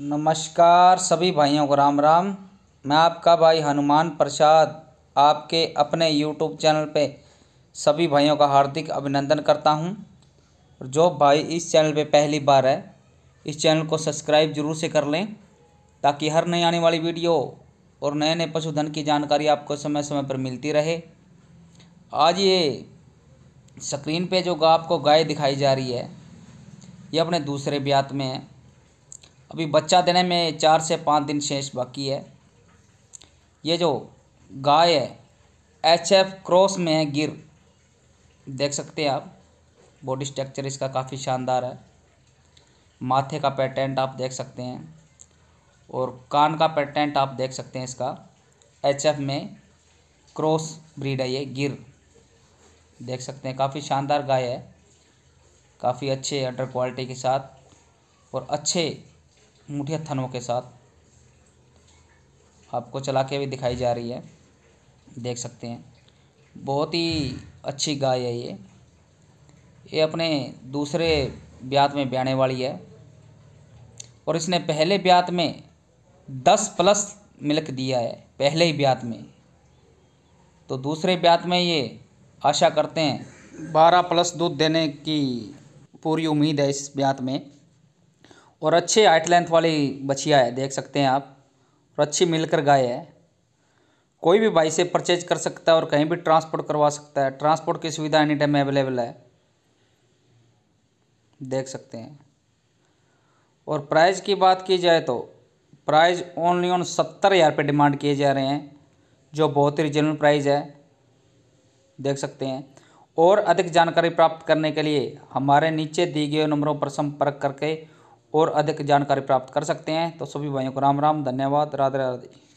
नमस्कार सभी भाइयों को राम राम मैं आपका भाई हनुमान प्रसाद आपके अपने यूट्यूब चैनल पे सभी भाइयों का हार्दिक अभिनंदन करता हूँ जो भाई इस चैनल पे पहली बार है इस चैनल को सब्सक्राइब जरूर से कर लें ताकि हर नई आने वाली वीडियो और नए नए पशुधन की जानकारी आपको समय समय पर मिलती रहे आज ये स्क्रीन पे जो आपको गाय दिखाई जा रही है ये अपने दूसरे ब्यात में है अभी बच्चा देने में चार से पाँच दिन शेष बाकी है ये जो गाय है एच एफ क्रॉस में है गिर देख सकते हैं आप बॉडी स्ट्रक्चर इसका काफ़ी शानदार है माथे का पेटेंट आप देख सकते हैं और कान का पेटेंट आप देख सकते हैं इसका एच एफ में क्रॉस ब्रीड है ये गिर देख सकते हैं काफ़ी शानदार गाय है काफ़ी अच्छे अंडर क्वालिटी के साथ और अच्छे मुठिया थनों के साथ आपको चला के भी दिखाई जा रही है देख सकते हैं बहुत ही अच्छी गाय है ये ये अपने दूसरे ब्यात में ब्याने वाली है और इसने पहले ब्यात में दस प्लस मिल्क दिया है पहले ही ब्यात में तो दूसरे ब्यात में ये आशा करते हैं बारह प्लस दूध देने की पूरी उम्मीद है इस ब्यात में और अच्छे हाइट लेंथ वाली बछिया है देख सकते हैं आप और अच्छी मिलकर गाय है कोई भी भाई से परचेज कर सकता है और कहीं भी ट्रांसपोर्ट करवा सकता है ट्रांसपोर्ट की सुविधा एनी टाइम अवेलेबल है देख सकते हैं और प्राइस की बात की जाए तो प्राइस ओनली ऑन सत्तर हज़ार रुपये डिमांड किए जा रहे हैं जो बहुत ही रिजनल प्राइज़ है देख सकते हैं और अधिक जानकारी प्राप्त करने के लिए हमारे नीचे दिए गए नंबरों पर संपर्क करके और अधिक जानकारी प्राप्त कर सकते हैं तो सभी भाइयों को राम राम धन्यवाद राधे राधे